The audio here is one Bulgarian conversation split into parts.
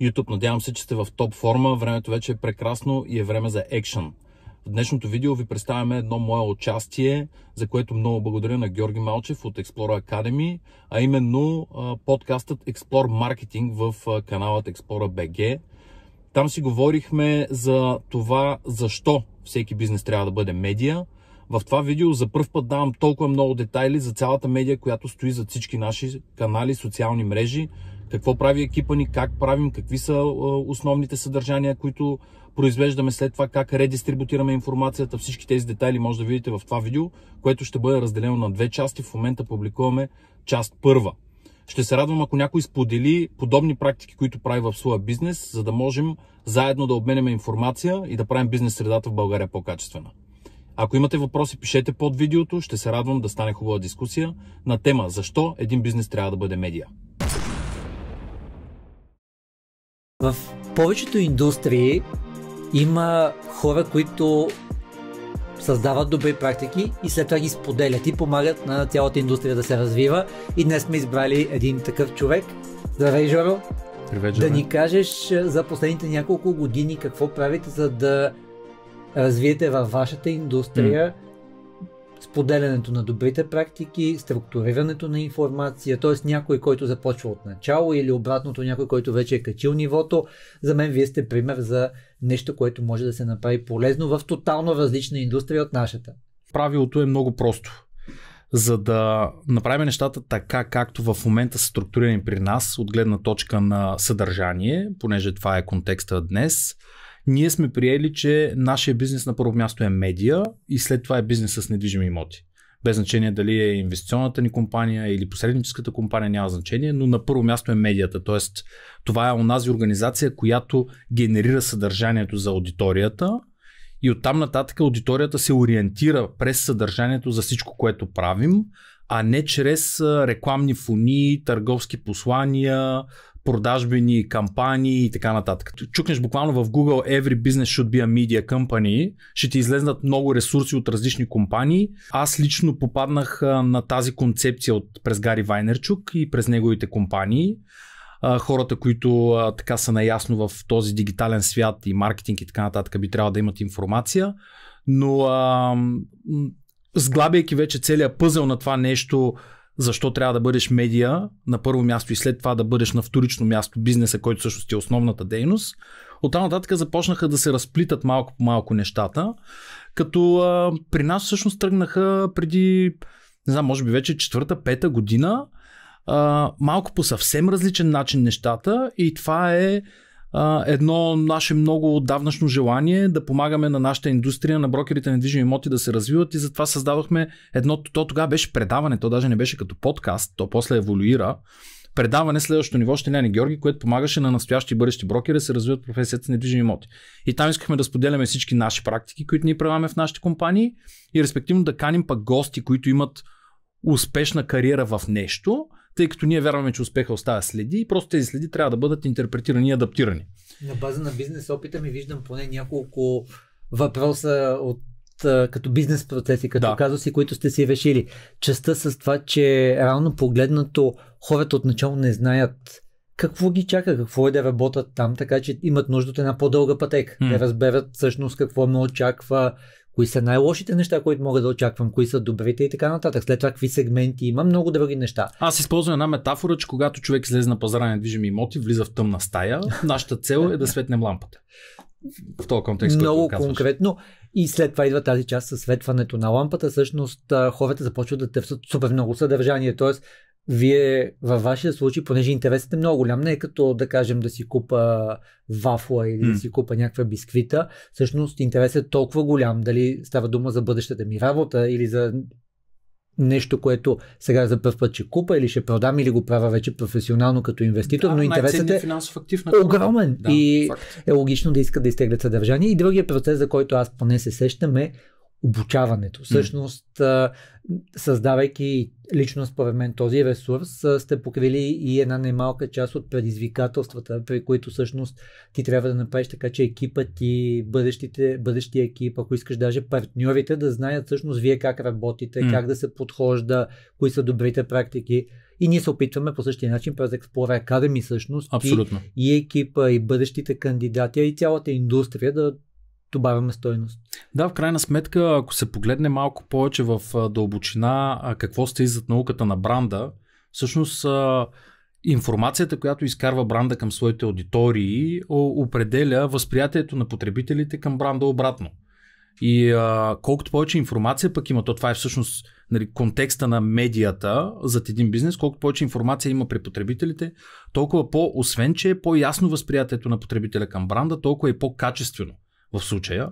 YouTube. Надявам се, че сте в топ форма. Времето вече е прекрасно и е време за екшън. В днешното видео ви представяме едно мое участие, за което много благодаря на Георги Малчев от Explore Academy, а именно подкастът Explore Marketing в каналът Explore BG. Там си говорихме за това защо всеки бизнес трябва да бъде медия. В това видео за първ път давам толкова много детайли за цялата медия, която стои за всички наши канали, социални мрежи, какво прави екипа ни, как правим, какви са основните съдържания, които произвеждаме след това, как редистрибутираме информацията. Всички тези детайли може да видите в това видео, което ще бъде разделено на две части. В момента публикуваме част първа. Ще се радвам, ако някой сподели подобни практики, които прави в своя бизнес, за да можем заедно да обменяме информация и да правим бизнес средата в България по-качествена. Ако имате въпроси, пишете под видеото. Ще се радвам да стане хубава дискусия на тема защо един бизнес трябва да бъде медиа. В повечето индустрии има хора, които създават добри практики и след това ги споделят и помагат на цялата индустрия да се развива. И днес сме избрали един такъв човек. Здравей, Жоро! Привет, Жоро! Да ни кажеш за последните няколко години какво правите, за да развиете във вашата индустрия mm споделянето на добрите практики, структурирането на информация, т.е. някой, който започва от начало или обратното някой, който вече е качил нивото. За мен вие сте пример за нещо, което може да се направи полезно в тотално различна индустрия от нашата. Правилото е много просто за да направим нещата така, както в момента са структурирани при нас, от гледна точка на съдържание, понеже това е контекста днес, ние сме приели, че нашия бизнес на първо място е медия и след това е бизнес с недвижими имоти. Без значение дали е инвестиционната ни компания или посредническата компания, няма значение, но на първо място е медията. Тоест, това е онази организация, която генерира съдържанието за аудиторията и оттам нататък аудиторията се ориентира през съдържанието за всичко, което правим, а не чрез рекламни фони, търговски послания, продажбени кампании и така нататък. Чукнеш буквално в Google Every Business Should Be a Media Company, ще ти излезнат много ресурси от различни компании. Аз лично попаднах на тази концепция от през Гари Вайнерчук и през неговите компании. Хората, които така са наясно в този дигитален свят и маркетинг и така нататък, би трябвало да имат информация. Но а, сглабяйки вече целият пъзъл на това нещо, защо трябва да бъдеш медия на първо място и след това да бъдеш на вторично място бизнеса, който всъщност е основната дейност. Оттам нататък започнаха да се разплитат малко по малко нещата, като а, при нас всъщност тръгнаха преди, не знам, може би вече четвърта, пета година, а, малко по съвсем различен начин нещата и това е едно наше много давнашно желание да помагаме на нашата индустрия, на брокерите на движими имоти да се развиват и затова създавахме едно, то тогава беше предаване, то даже не беше като подкаст, то после еволюира. Предаване следващото ниво ще няне Георги, което помагаше на настоящи и бъдещи брокери да се развиват професията на недвижими имоти. И там искахме да споделяме всички наши практики, които ние правяме в нашите компании и респективно да каним пък гости, които имат успешна кариера в нещо тъй като ние вярваме, че успеха оставя следи и просто тези следи трябва да бъдат интерпретирани и адаптирани. На база на бизнес опита ми виждам поне няколко въпроса от като бизнес процеси, като да. казуси, които сте си решили. Частта с това, че реално погледнато хората отначало не знаят какво ги чака, какво е да работят там, така че имат нужда от една по-дълга пътека. Mm. Да разберат всъщност какво ме очаква, кои са най-лошите неща, които мога да очаквам, кои са добрите и така нататък. След това какви сегменти има, много други неща. Аз използвам една метафора, че когато човек слезе на пазара на движими имоти, влиза в тъмна стая, нашата цел е да светнем лампата. В този контекст. Много конкретно. И след това идва тази част със светването на лампата. Всъщност хората започват да търсят супер много съдържание. Тоест, вие във вашия случай, понеже интересът е много голям, не е като да кажем да си купа вафла или mm. да си купа някаква бисквита, всъщност интересът е толкова голям, дали става дума за бъдещата ми работа или за нещо, което сега за първ път ще купа или ще продам или го правя вече професионално като инвеститор, да, но интересът е финансов актив на огромен да, и факт. е логично да иска да изтеглят съдържание. И другия процес, за който аз поне се сещам е обучаването. Всъщност, създавайки лично според мен този ресурс, сте покрили и една немалка част от предизвикателствата, при които всъщност ти трябва да направиш така, че екипът ти, бъдещите, бъдещия екип, ако искаш даже партньорите да знаят всъщност вие как работите, mm. как да се подхожда, кои са добрите практики. И ние се опитваме по същия начин през Explore Academy всъщност Абсолютно. И, и екипа, и бъдещите кандидати, и цялата индустрия да добавяме стойност. Да, в крайна сметка, ако се погледне малко повече в дълбочина какво сте зад науката на бранда, всъщност информацията, която изкарва бранда към своите аудитории, определя възприятието на потребителите към бранда обратно. И а, колкото повече информация пък има, то това е всъщност нали, контекста на медията зад един бизнес, колкото повече информация има при потребителите, толкова по, освен че е по-ясно възприятието на потребителя към бранда, толкова е по-качествено в случая.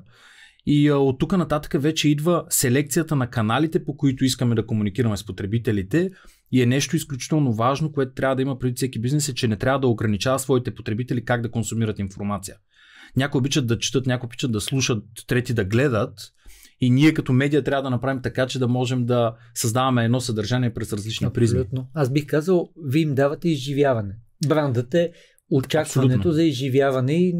И а, от тук нататък вече идва селекцията на каналите, по които искаме да комуникираме с потребителите. И е нещо изключително важно, което трябва да има преди всеки бизнес, е, че не трябва да ограничава своите потребители как да консумират информация. Някои обичат да четат, някои обичат да слушат, трети да гледат. И ние като медия трябва да направим така, че да можем да създаваме едно съдържание през различни Абсолютно. призми. Аз бих казал, вие им давате изживяване. Брандът е очакването Абсолютно. за изживяване и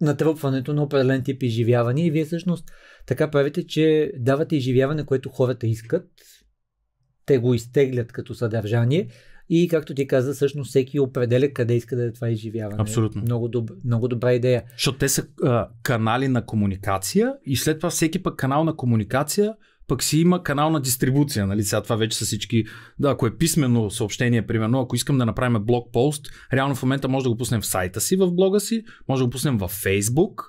натрупването на определен тип изживяване и вие всъщност така правите, че давате изживяване, което хората искат, те го изтеглят като съдържание и както ти каза, всъщност всеки определя къде иска да е това изживяване. Абсолютно. Много, доб- много добра идея. Защото те са а, канали на комуникация и след това всеки пък канал на комуникация пък си има канал на дистрибуция. Нали? Сега това вече са всички. Да, ако е писмено съобщение, примерно, ако искам да направим блог пост, реално в момента може да го пуснем в сайта си, в блога си, може да го пуснем във Facebook,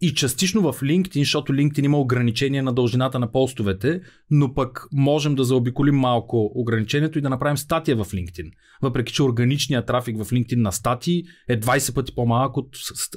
и частично в LinkedIn, защото LinkedIn има ограничение на дължината на постовете, но пък можем да заобиколим малко ограничението и да направим статия в LinkedIn. Въпреки, че органичният трафик в LinkedIn на статии е 20 пъти по-малък от,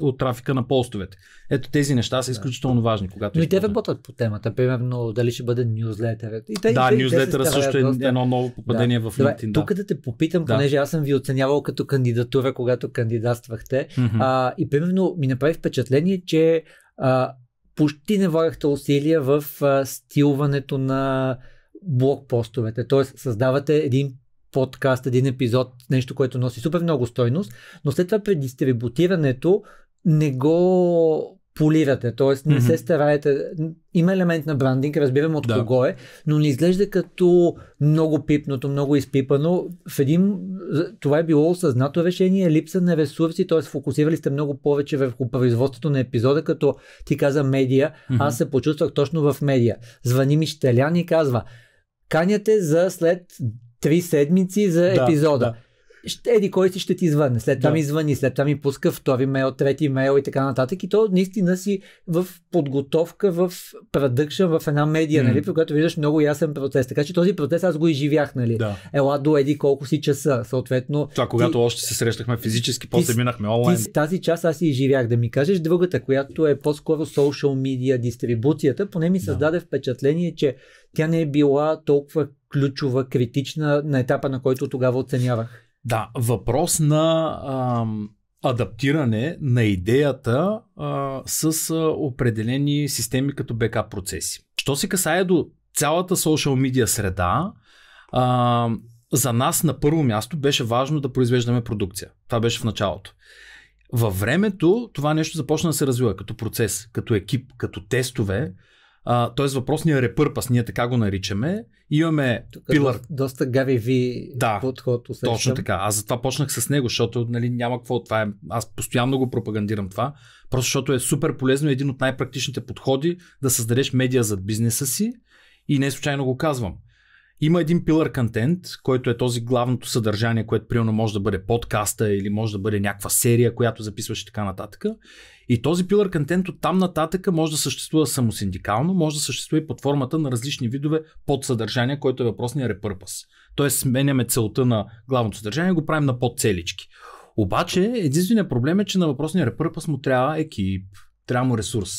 от трафика на постовете. Ето тези неща са изключително важни. Когато но и те работят по темата, примерно дали ще бъде нюзлетър. да, нюзлетера нюзлетъра също е доста... едно ново попадение да. в LinkedIn. Добре, Тук да те попитам, да. понеже аз съм ви оценявал като кандидатура, когато кандидатствахте. Mm-hmm. А, и примерно ми направи впечатление, че а, почти не влагахте усилия в а, стилването на блокпостовете. Тоест, създавате един подкаст, един епизод, нещо, което носи супер много стойност, но след това при дистрибутирането не го полирате, т.е. не се стараете. Има елемент на брандинг, разбираме от да. кого е, но не изглежда като много пипното, много изпипано. В един, това е било осъзнато решение, липса на ресурси, т.е. фокусирали сте много повече върху производството на епизода, като ти каза медия, аз се почувствах точно в медия. Звъни ми Щелян и казва, каняте за след три седмици за да, епизода. Да ще еди кой си ще ти звънне. След това да. ми звъни, след това ми пуска втори мейл, трети мейл и така нататък. И то наистина си в подготовка, в продъкшън, в една медия, mm. нали, при която виждаш много ясен процес. Така че този процес аз го изживях, нали. Да. Ела до еди колко си часа, съответно. Това, когато ти, още се срещахме физически, после ти, минахме онлайн. Ти, тази част аз и изживях. Да ми кажеш другата, която е по-скоро social media дистрибуцията, поне ми създаде да. впечатление, че тя не е била толкова ключова, критична на етапа, на който тогава оценявах. Да, въпрос на ам, адаптиране на идеята а, с а, определени системи като бекап процеси. Що се касае до цялата социал медиа среда, а, за нас на първо място беше важно да произвеждаме продукция. Това беше в началото. Във времето това нещо започна да се развива като процес, като екип, като тестове а, т.е. въпросния репърпас, ние така го наричаме. Имаме Тука пилър. Доста, доста Гави Ви да, подход усещам. Точно така. Аз затова почнах с него, защото нали, няма какво това е. Аз постоянно го пропагандирам това. Просто защото е супер полезно един от най-практичните подходи да създадеш медиа за бизнеса си и не случайно го казвам. Има един пилър контент, който е този главното съдържание, което примерно може да бъде подкаста или може да бъде някаква серия, която записваш и така нататък. И този пилър контент от там нататък може да съществува само синдикално, може да съществува и под формата на различни видове подсъдържания, който е въпросния репърпас. Тоест сменяме целта на главното съдържание и го правим на подцелички. Обаче единственият проблем е, че на въпросния репърпас му трябва екип, трябва му ресурс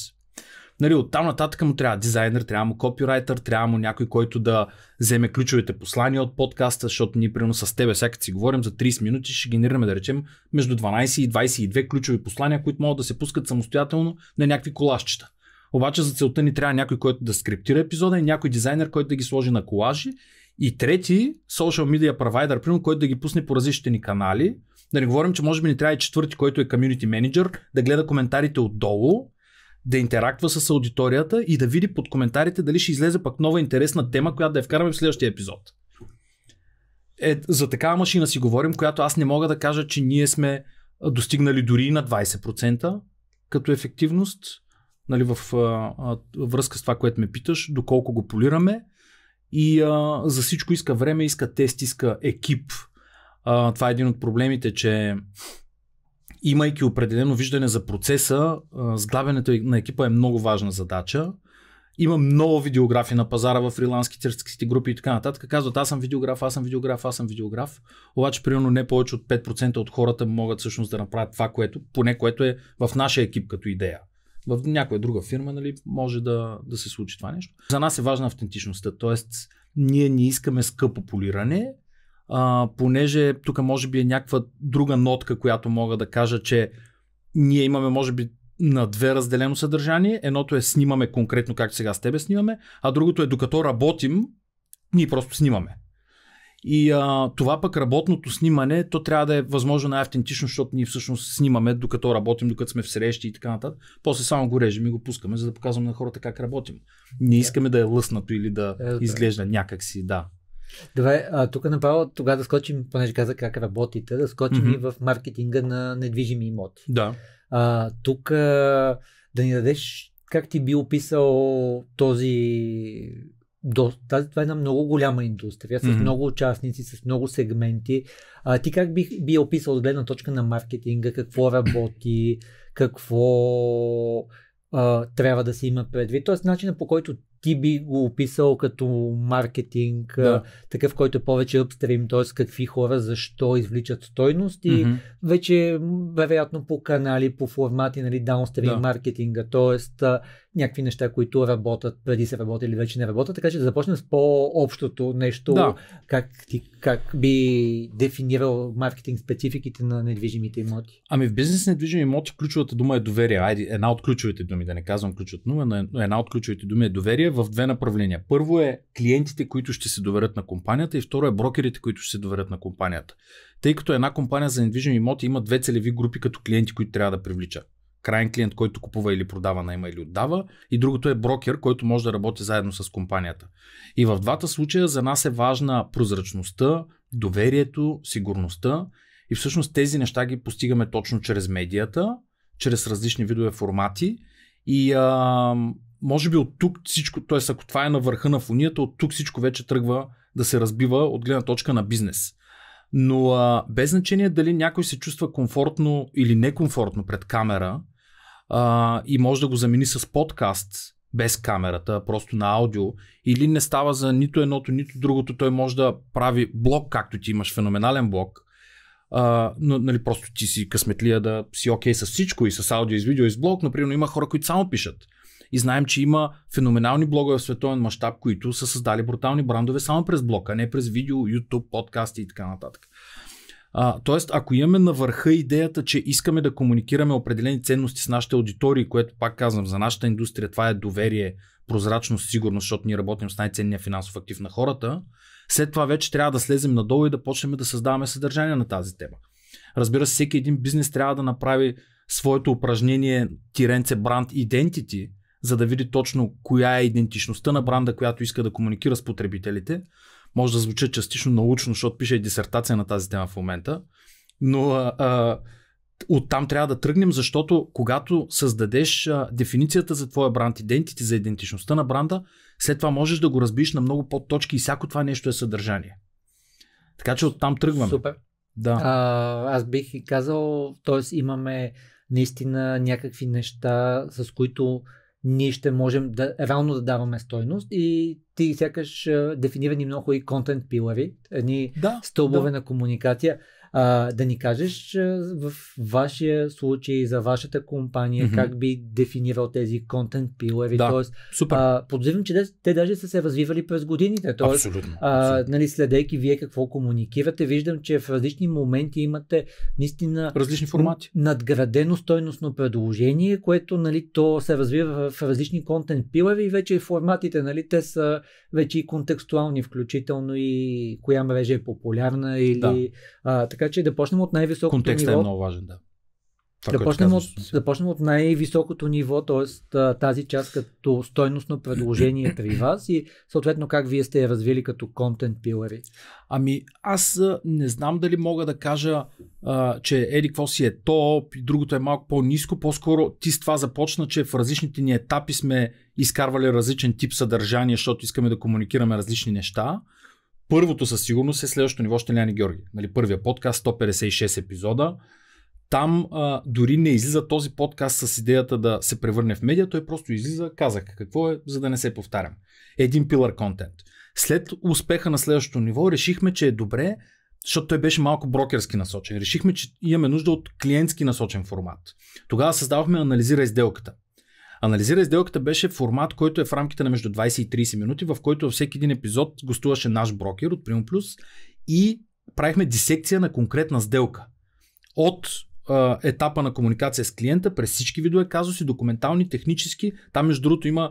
нали, оттам нататък му трябва дизайнер, трябва му копирайтер, трябва му някой, който да вземе ключовите послания от подкаста, защото ние примерно с тебе, сега си говорим за 30 минути, ще генерираме, да речем, между 12 и 22 ключови послания, които могат да се пускат самостоятелно на някакви колашчета. Обаче за целта ни трябва някой, който да скриптира епизода и някой дизайнер, който да ги сложи на колажи. И трети, social media provider, примерно, който да ги пусне по различните ни канали. Да не говорим, че може би ни трябва и четвърти, който е community manager, да гледа коментарите отдолу да интерактва с аудиторията и да види под коментарите дали ще излезе пък нова интересна тема, която да я вкараме в следващия епизод. Е, за такава машина си говорим, която аз не мога да кажа, че ние сме достигнали дори на 20% като ефективност, нали, в а, а, връзка с това, което ме питаш, доколко го полираме. И а, за всичко иска време, иска тест, иска екип. А, това е един от проблемите, че имайки определено виждане за процеса, сглабянето на екипа е много важна задача. Има много видеографи на пазара в фриланските групи и така нататък. Казват, аз съм видеограф, аз съм видеограф, аз съм видеограф. Обаче, примерно, не повече от 5% от хората могат всъщност да направят това, което, поне което е в нашия екип като идея. В някоя друга фирма нали, може да, да се случи това нещо. За нас е важна автентичността, т.е. ние не искаме скъпо полиране, а, понеже тук може би е някаква друга нотка, която мога да кажа, че ние имаме може би на две разделено съдържание. Едното е снимаме конкретно, както сега с тебе снимаме, а другото е докато работим, ние просто снимаме. И а, това пък работното снимане, то трябва да е възможно най-автентично, защото ние всъщност снимаме докато работим, докато сме в срещи и така нататък. После само го режем и го пускаме, за да показваме на хората как работим. Не искаме да е лъснато или да е, изглежда някакси, да. Давай, а, тук направо тогава да скочим, понеже каза как работите, да скочим mm-hmm. и в маркетинга на недвижими имоти. Да. А, тук а, да ни дадеш как ти би описал този до, тази, това е една много голяма индустрия, с mm-hmm. много участници, с много сегменти. А, ти как би, би описал от гледна точка на маркетинга, какво работи, какво а, трябва да се има предвид? Тоест, начина по който ти би го описал като маркетинг, да. такъв, който е повече апстрим, т.е. какви хора защо извличат стойност и mm-hmm. вече вероятно по канали, по формати, нали, даунстрим да. маркетинга, т.е някакви неща, които работят, преди се са или вече не работят, така че да започнем с по-общото нещо, да. как, ти, как би дефинирал маркетинг спецификите на недвижимите имоти. Ами в бизнес недвижими имоти ключовата дума е доверие. Айде, една от ключовите думи, да не казвам ключовата дума, но е, е една от ключовите думи е доверие в две направления. Първо е клиентите, които ще се доверят на компанията и второ е брокерите, които ще се доверят на компанията. Тъй като една компания за недвижими имоти има две целеви групи като клиенти, които трябва да привлича крайен клиент, който купува или продава, найма или отдава, и другото е брокер, който може да работи заедно с компанията. И в двата случая за нас е важна прозрачността, доверието, сигурността и всъщност тези неща ги постигаме точно чрез медията, чрез различни видове формати и а, може би от тук всичко, т.е. ако това е на върха на фунията, от тук всичко вече тръгва да се разбива от гледна точка на бизнес. Но а, без значение дали някой се чувства комфортно или некомфортно пред камера, а, и може да го замени с подкаст без камерата, просто на аудио, или не става за нито едното, нито другото, той може да прави блок, както ти имаш феноменален блог, а, но нали, просто ти си късметлия да си окей okay с всичко, и с аудио, и с видео, и с блог, но примерно има хора, които само пишат. И знаем, че има феноменални блогове в световен мащаб, които са създали брутални брандове само през блока, а не през видео, YouTube, подкасти и така нататък. А, тоест, ако имаме на върха идеята, че искаме да комуникираме определени ценности с нашите аудитории, което пак казвам, за нашата индустрия това е доверие, прозрачност, сигурност, защото ние работим с най-ценния финансов актив на хората, след това вече трябва да слезем надолу и да почнем да създаваме съдържание на тази тема. Разбира се, всеки един бизнес трябва да направи своето упражнение тиренце бранд Identity, за да види точно коя е идентичността на бранда, която иска да комуникира с потребителите може да звучи частично научно, защото пише и дисертация на тази тема в момента, но а, а, оттам трябва да тръгнем, защото когато създадеш а, дефиницията за твоя бранд идентити, за идентичността на бранда, след това можеш да го разбиш на много подточки и всяко това нещо е съдържание. Така че оттам тръгваме. Супер. Да. А, аз бих и казал, т.е. имаме наистина някакви неща, с които ние ще можем да, реално да даваме стойност и ти сякаш дефинирани много и контент пилари, едни да, стълбове да. на комуникация. А, да ни кажеш в вашия случай, за вашата компания, mm-hmm. как би дефинирал тези контент пилари? Да, тоест, супер. А, подозирам, че те даже са се развивали през годините. Тоест, абсолютно. А, Нали, следейки вие какво комуникирате, виждам, че в различни моменти имате наистина различни формати. надградено стойностно предложение, което нали, то се развива в различни контент пилари и вече форматите, нали, те са вече и контекстуални, включително и коя мрежа е популярна или... Да. А, така че да почнем от най-високото Контекстът е ниво. Контекстът е много важен, да. Започнем да, почнем от, да почнем от най-високото ниво, т.е. тази част като стойностно предложение при вас и съответно как вие сте я развили като контент пилари. Ами аз не знам дали мога да кажа, а, че еди какво си е топ и другото е малко по-низко, по-скоро ти с това започна, че в различните ни етапи сме изкарвали различен тип съдържание, защото искаме да комуникираме различни неща. Първото със сигурност е следващото ниво ще Георги. Нали, първия подкаст, 156 епизода там а, дори не излиза този подкаст с идеята да се превърне в медиа, той просто излиза, казах какво е, за да не се повтарям. Един пилър контент. След успеха на следващото ниво решихме, че е добре, защото той беше малко брокерски насочен. Решихме, че имаме нужда от клиентски насочен формат. Тогава създавахме анализира изделката. Анализира изделката беше формат, който е в рамките на между 20 и 30 минути, в който във всеки един епизод гостуваше наш брокер от Primo Plus и правихме дисекция на конкретна сделка. От а, етапа на комуникация с клиента, през всички видове казуси, документални, технически. Там, между другото, има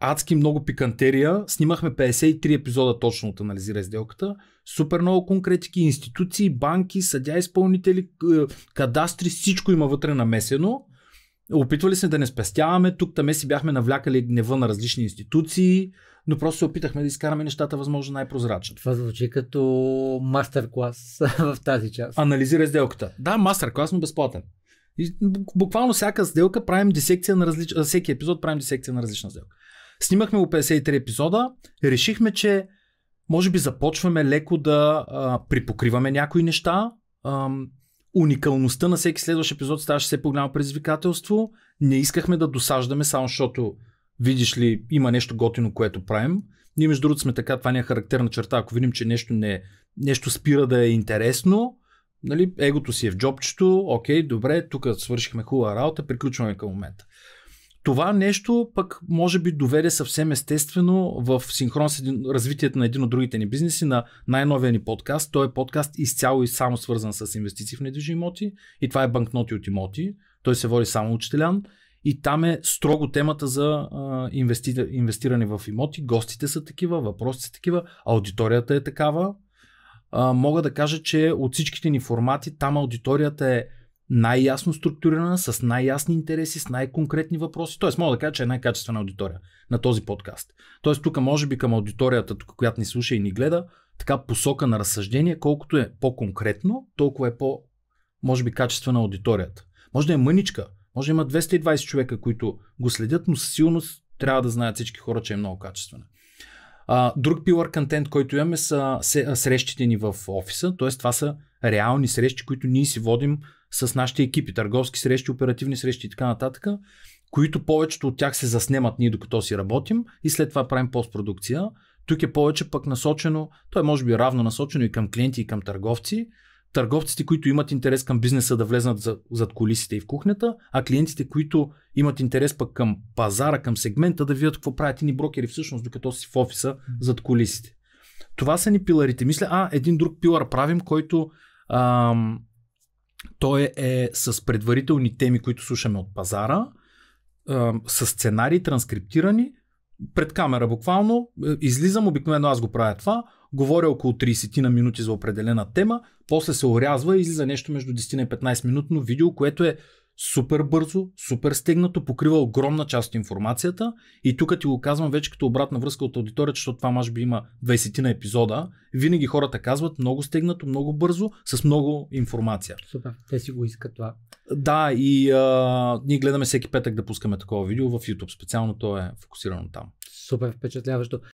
адски много пикантерия. Снимахме 53 епизода точно от анализира сделката. Супер много конкретики, институции, банки, съдя, изпълнители, кадастри, всичко има вътре намесено. Опитвали се да не спестяваме, тук таме си бяхме навлякали гнева на различни институции, но просто се опитахме да изкараме нещата възможно най-прозрачно. Това звучи като мастер-клас в тази част. Анализира сделката. Да, мастер-клас, но безплатен. И буквално всяка сделка правим дисекция на различ... всеки епизод правим дисекция на различна сделка. Снимахме го 53 епизода, решихме, че може би започваме леко да а, припокриваме някои неща, а, уникалността на всеки следващ епизод ставаше все по-голямо предизвикателство. Не искахме да досаждаме, само защото видиш ли, има нещо готино, което правим. Ние, между другото, сме така, това не е характерна черта. Ако видим, че нещо, не, нещо спира да е интересно, нали, егото си е в джобчето, окей, добре, тук свършихме хубава работа, приключваме към момента. Това нещо пък може би доведе съвсем естествено в синхрон с един, развитието на един от другите ни бизнеси на най-новия ни подкаст. Той е подкаст изцяло и само свързан с инвестиции в недвижими имоти и това е банкноти от имоти. Той се води само учителян и там е строго темата за инвести, инвестиране в имоти. Гостите са такива, въпросите са такива, аудиторията е такава. А, мога да кажа, че от всичките ни формати там аудиторията е най-ясно структурирана, с най-ясни интереси, с най-конкретни въпроси. Тоест, мога да кажа, че е най-качествена аудитория на този подкаст. Тоест, тук може би към аудиторията, тук, която ни слуша и ни гледа, така посока на разсъждение, колкото е по-конкретно, толкова е по, може би, качествена аудиторията. Може да е мъничка, може да има 220 човека, които го следят, но със сигурност трябва да знаят всички хора, че е много качествена. А, друг пилър контент, който имаме, са срещите ни в офиса, т.е. това са реални срещи, които ние си водим с нашите екипи, търговски срещи, оперативни срещи и така нататък, които повечето от тях се заснемат ние докато си работим и след това правим постпродукция. Тук е повече пък насочено, то е може би равно насочено и към клиенти и към търговци. Търговците, които имат интерес към бизнеса да влезнат зад колисите и в кухнята, а клиентите, които имат интерес пък към пазара, към сегмента, да видят какво правят ни брокери всъщност, докато си в офиса зад колисите. Това са ни пиларите. Мисля, а, един друг пилар правим, който ам, той е с предварителни теми, които слушаме от пазара, с сценарии, транскриптирани, пред камера буквално, е, излизам, обикновено аз го правя това, говоря около 30 на минути за определена тема, после се орязва и излиза нещо между 10 и 15 минутно видео, което е супер бързо, супер стегнато, покрива огромна част от информацията. И тук ти го казвам вече като обратна връзка от аудиторията, защото това може би има 20 на епизода. Винаги хората казват много стегнато, много бързо, с много информация. Супер, те си го искат това. Да, и а, ние гледаме всеки петък да пускаме такова видео в YouTube. Специално то е фокусирано там. Супер впечатляващо.